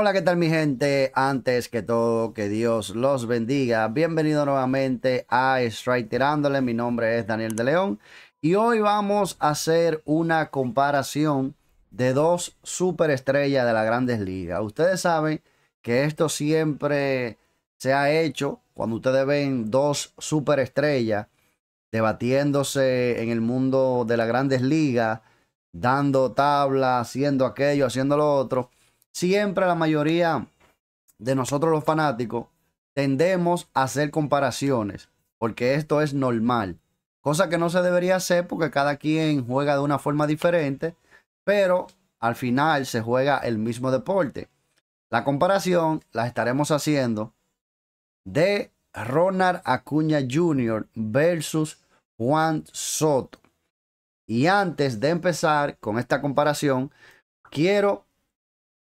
Hola, ¿qué tal mi gente? Antes que todo, que Dios los bendiga. Bienvenido nuevamente a Strike Tirándole. Mi nombre es Daniel de León y hoy vamos a hacer una comparación de dos superestrellas de las grandes ligas. Ustedes saben que esto siempre se ha hecho cuando ustedes ven dos superestrellas debatiéndose en el mundo de las grandes ligas, dando tabla, haciendo aquello, haciendo lo otro siempre la mayoría de nosotros los fanáticos tendemos a hacer comparaciones, porque esto es normal, cosa que no se debería hacer porque cada quien juega de una forma diferente, pero al final se juega el mismo deporte. La comparación la estaremos haciendo de Ronald Acuña Jr. versus Juan Soto. Y antes de empezar con esta comparación, quiero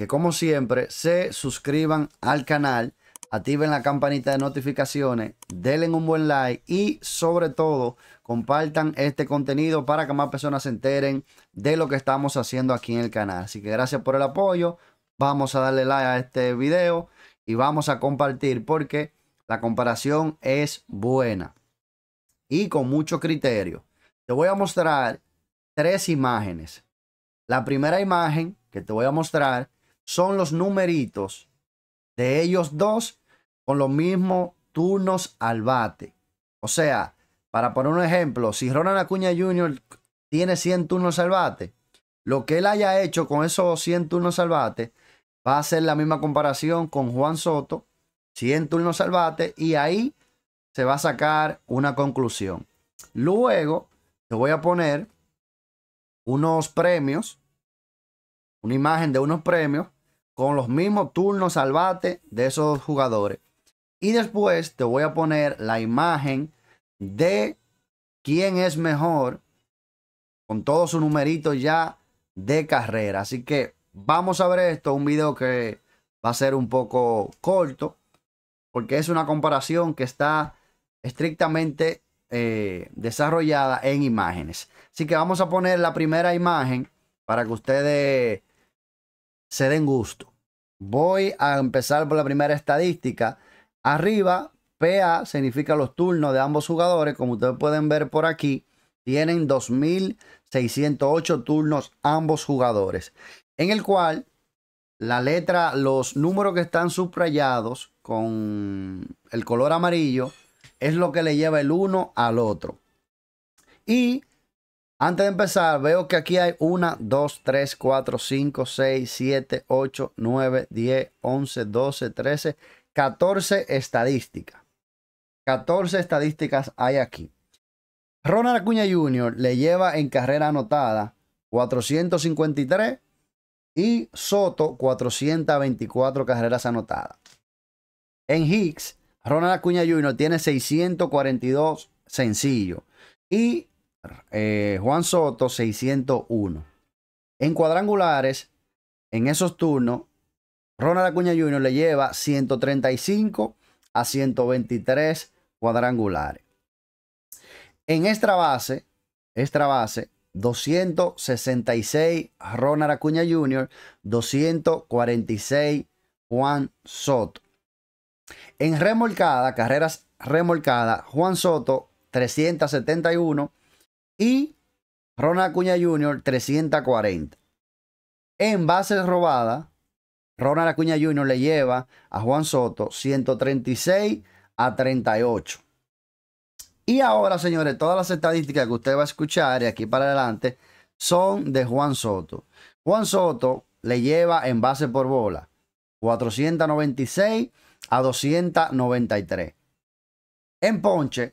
que como siempre se suscriban al canal, activen la campanita de notificaciones, denle un buen like y sobre todo compartan este contenido para que más personas se enteren de lo que estamos haciendo aquí en el canal. Así que gracias por el apoyo, vamos a darle like a este video y vamos a compartir porque la comparación es buena y con mucho criterio. Te voy a mostrar tres imágenes. La primera imagen que te voy a mostrar son los numeritos de ellos dos con los mismos turnos al bate. O sea, para poner un ejemplo, si Ronald Acuña Jr. tiene 100 turnos al bate, lo que él haya hecho con esos 100 turnos al bate va a ser la misma comparación con Juan Soto, 100 turnos al bate, y ahí se va a sacar una conclusión. Luego te voy a poner unos premios, una imagen de unos premios con los mismos turnos al bate de esos jugadores. Y después te voy a poner la imagen de quién es mejor con todo su numerito ya de carrera. Así que vamos a ver esto, un video que va a ser un poco corto, porque es una comparación que está estrictamente eh, desarrollada en imágenes. Así que vamos a poner la primera imagen para que ustedes se den gusto. Voy a empezar por la primera estadística. Arriba, PA significa los turnos de ambos jugadores. Como ustedes pueden ver por aquí, tienen 2.608 turnos ambos jugadores. En el cual la letra, los números que están subrayados con el color amarillo es lo que le lleva el uno al otro. Y antes de empezar, veo que aquí hay 1, 2, 3, 4, 5, 6, 7, 8, 9, 10, 11, 12, 13, 14 estadísticas. 14 estadísticas hay aquí. Ronald Acuña Jr. le lleva en carrera anotada 453 y Soto 424 carreras anotadas. En Higgs, Ronald Acuña Jr. tiene 642 sencillos y eh, Juan Soto, 601. En cuadrangulares, en esos turnos, Ronald Acuña Jr. le lleva 135 a 123 cuadrangulares. En extra base, extra base, 266 Ronald Acuña Jr., 246 Juan Soto. En remolcada, carreras remolcada Juan Soto 371, y Ronald Acuña Jr., 340. En bases robadas, Ronald Acuña Jr. le lleva a Juan Soto 136 a 38. Y ahora, señores, todas las estadísticas que usted va a escuchar de aquí para adelante son de Juan Soto. Juan Soto le lleva en base por bola 496 a 293. En ponche,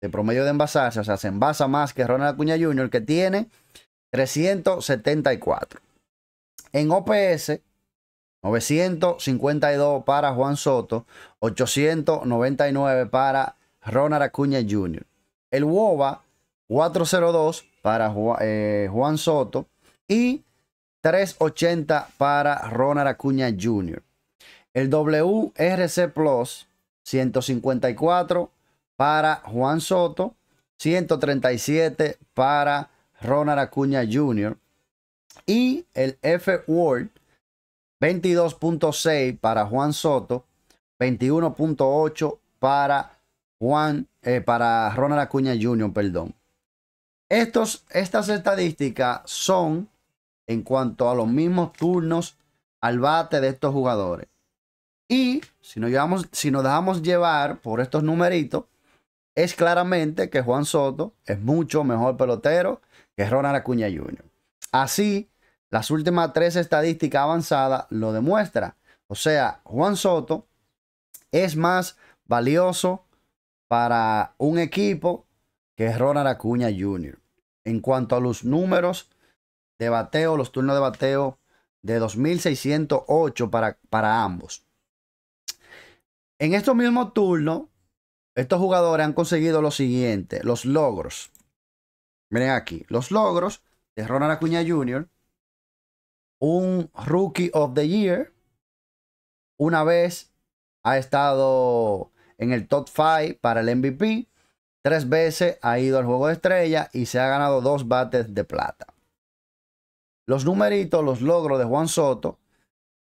de promedio de envasarse, o sea, se envasa más que Ronald Acuña Jr., que tiene 374. En OPS, 952 para Juan Soto, 899 para Ronald Acuña Jr. El WOBA, 402 para eh, Juan Soto y 380 para Ronald Acuña Jr. El WRC Plus, 154 para Juan Soto, 137 para Ronald Acuña Jr. Y el F World 22.6 para Juan Soto, 21.8 para Juan, eh, para Ronald Acuña Jr., perdón. Estos, estas estadísticas son en cuanto a los mismos turnos al bate de estos jugadores. Y si nos, llevamos, si nos dejamos llevar por estos numeritos, es claramente que Juan Soto es mucho mejor pelotero que Ronald Acuña Jr. Así, las últimas tres estadísticas avanzadas lo demuestran. O sea, Juan Soto es más valioso para un equipo que Ronald Acuña Jr. En cuanto a los números de bateo, los turnos de bateo de 2.608 para, para ambos. En estos mismos turnos, estos jugadores han conseguido lo siguiente, los logros. Miren aquí, los logros de Ronald Acuña Jr., un Rookie of the Year, una vez ha estado en el top 5 para el MVP, tres veces ha ido al juego de estrella y se ha ganado dos bates de plata. Los numeritos, los logros de Juan Soto,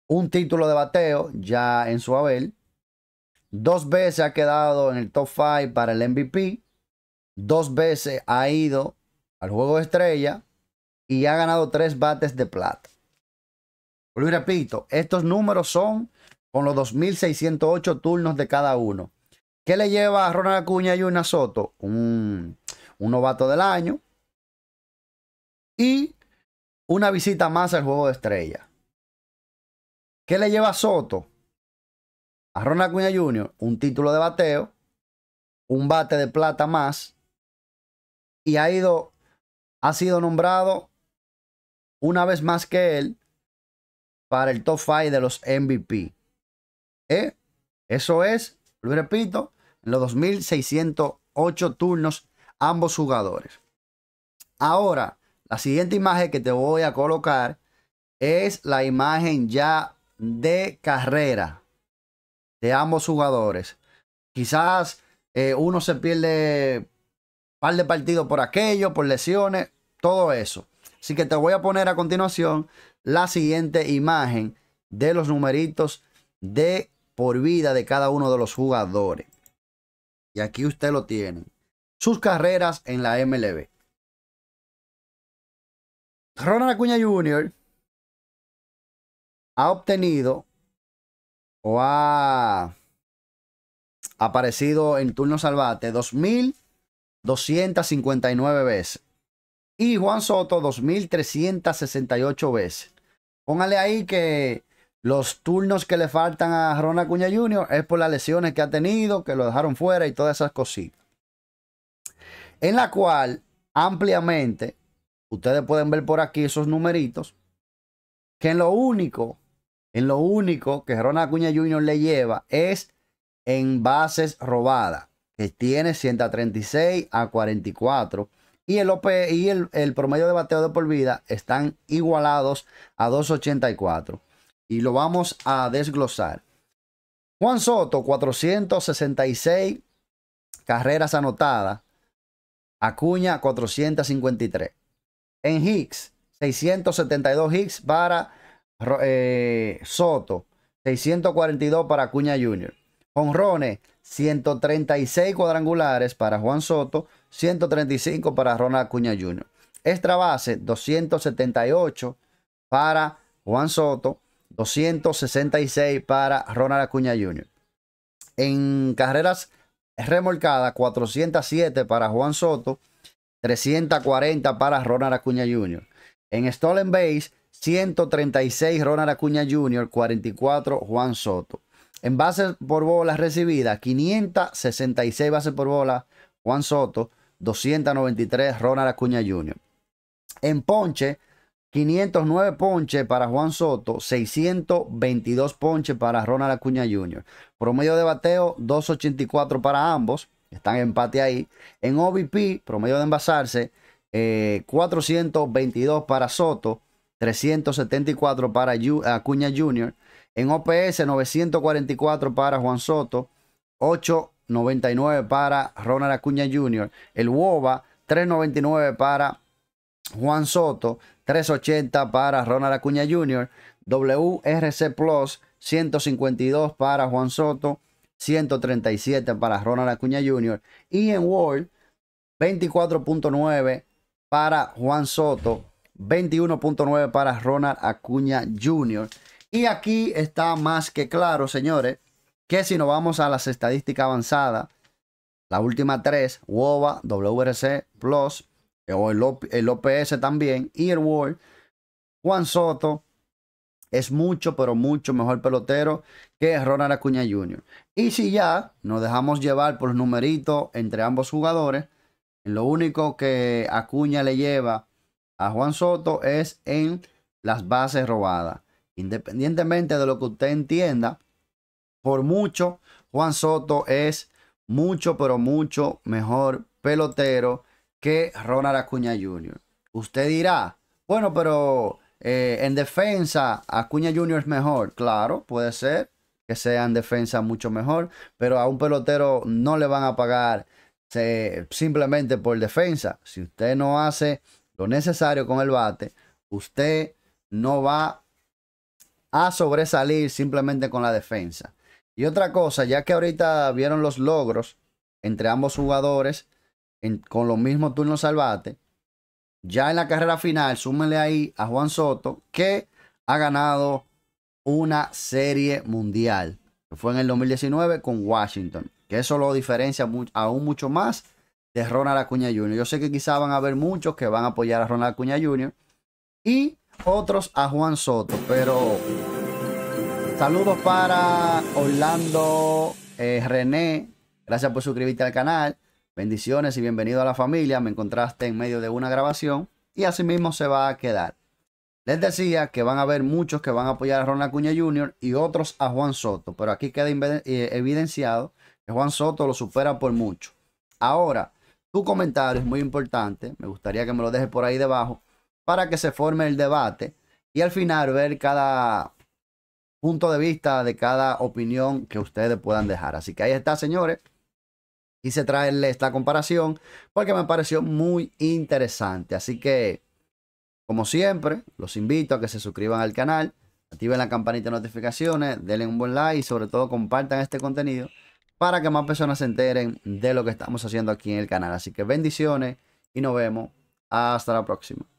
un título de bateo ya en su haber, Dos veces ha quedado en el top 5 para el MVP. Dos veces ha ido al juego de estrella y ha ganado tres bates de plata. Lo repito, estos números son con los 2.608 turnos de cada uno. ¿Qué le lleva a Ronald Acuña y una Soto? Un, un novato del año y una visita más al juego de estrella. ¿Qué le lleva a Soto? a Ronald Acuña Jr. un título de bateo, un bate de plata más, y ha ido, ha sido nombrado una vez más que él para el top 5 de los MVP. ¿Eh? Eso es, lo repito, en los 2608 turnos ambos jugadores. Ahora, la siguiente imagen que te voy a colocar es la imagen ya de carrera de ambos jugadores. Quizás eh, uno se pierde un par de partidos por aquello, por lesiones, todo eso. Así que te voy a poner a continuación la siguiente imagen de los numeritos de por vida de cada uno de los jugadores. Y aquí usted lo tiene. Sus carreras en la MLB. Ronald Acuña Jr. ha obtenido o ha aparecido en turno salvate 2.259 veces y Juan Soto 2.368 veces. Póngale ahí que los turnos que le faltan a rona Acuña Jr. es por las lesiones que ha tenido, que lo dejaron fuera y todas esas cositas. En la cual ampliamente, ustedes pueden ver por aquí esos numeritos, que en lo único en lo único que Ron Acuña Jr. le lleva es en bases robadas, que tiene 136 a 44. Y, el, OP, y el, promedio de bateo de por vida están igualados a 284. Y lo vamos a desglosar. Juan Soto, 466 carreras anotadas. Acuña, 453. En Higgs, 672 Higgs para eh, Soto, 642 para Acuña Jr. honrone 136 cuadrangulares para Juan Soto, 135 para Ronald Acuña Junior Extra base, 278 para Juan Soto, 266 para Ronald Acuña Jr. En carreras remolcadas, 407 para Juan Soto, 340 para Ronald Acuña Jr. En Stolen Base, 136 Ronald Acuña Jr., 44 Juan Soto. En bases por bolas recibidas, 566 bases por bola Juan Soto, 293 Ronald Acuña Jr. En ponche, 509 ponche para Juan Soto, 622 ponche para Ronald Acuña Jr. Promedio de bateo 284 para ambos, están en empate ahí. En OBP, promedio de envasarse, 422 eh, para Soto, 374 para Acuña Jr. En OPS, 944 para Juan Soto. 899 para Ronald Acuña Jr. El WOBA, 399 para Juan Soto. 380 para Ronald Acuña Jr. WRC Plus, 152 para Juan Soto. 137 para Ronald Acuña Jr. Y en World, 24.9 para Juan Soto. 21.9 para Ronald Acuña Jr. Y aquí está más que claro, señores, que si nos vamos a las estadísticas avanzadas, la última tres, WOBA, WRC Plus, eh, o el, OPS también, y el World, Juan Soto es mucho, pero mucho mejor pelotero que Ronald Acuña Jr. Y si ya nos dejamos llevar por los numeritos entre ambos jugadores, lo único que Acuña le lleva Juan Soto es en las bases robadas. Independientemente de lo que usted entienda, por mucho, Juan Soto es mucho, pero mucho mejor pelotero que Ronald Acuña Jr. Usted dirá, bueno, pero eh, en defensa Acuña Jr. es mejor. Claro, puede ser que sea en defensa mucho mejor, pero a un pelotero no le van a pagar simplemente por defensa. Si usted no hace lo necesario con el bate, usted no va a sobresalir simplemente con la defensa. Y otra cosa, ya que ahorita vieron los logros entre ambos jugadores con los mismos turnos al bate, ya en la carrera final, súmenle ahí a Juan Soto, que ha ganado una serie mundial, fue en el 2019 con Washington, que eso lo diferencia aún mucho más de Ronald Acuña Jr. Yo sé que quizá van a haber muchos que van a apoyar a Ronald Acuña Jr. y otros a Juan Soto, pero saludos para Orlando eh, René, gracias por suscribirte al canal, bendiciones y bienvenido a la familia, me encontraste en medio de una grabación y así mismo se va a quedar. Les decía que van a haber muchos que van a apoyar a Ronald Acuña Jr. y otros a Juan Soto, pero aquí queda eh, evidenciado que Juan Soto lo supera por mucho. Ahora, tu comentario es muy importante, me gustaría que me lo dejes por ahí debajo para que se forme el debate y al final ver cada punto de vista de cada opinión que ustedes puedan dejar. Así que ahí está, señores. Quise traerle esta comparación porque me pareció muy interesante. Así que, como siempre, los invito a que se suscriban al canal, activen la campanita de notificaciones, denle un buen like y sobre todo compartan este contenido para que más personas se enteren de lo que estamos haciendo aquí en el canal. Así que bendiciones y nos vemos. Hasta la próxima.